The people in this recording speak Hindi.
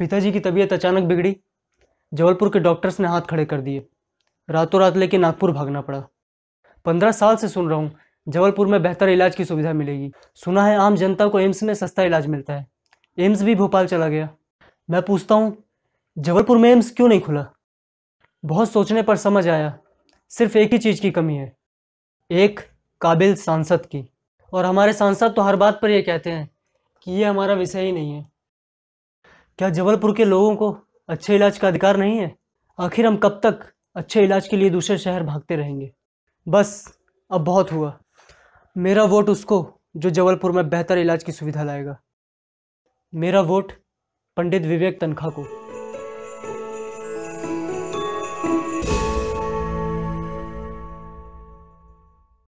पिताजी की तबीयत अचानक बिगड़ी जबलपुर के डॉक्टर्स ने हाथ खड़े कर दिए रातों रात लेके नागपुर भागना पड़ा पंद्रह साल से सुन रहा हूँ जबलपुर में बेहतर इलाज की सुविधा मिलेगी सुना है आम जनता को एम्स में सस्ता इलाज मिलता है एम्स भी भोपाल चला गया मैं पूछता हूँ जबलपुर में एम्स क्यों नहीं खुला बहुत सोचने पर समझ आया सिर्फ एक ही चीज़ की कमी है एक काबिल सांसद की और हमारे सांसद तो हर बात पर यह कहते हैं कि ये हमारा विषय ही नहीं है क्या जबलपुर के लोगों को अच्छे इलाज का अधिकार नहीं है आखिर हम कब तक अच्छे इलाज के लिए दूसरे शहर भागते रहेंगे बस अब बहुत हुआ मेरा वोट उसको जो जबलपुर में बेहतर इलाज की सुविधा लाएगा मेरा वोट पंडित विवेक तनखा को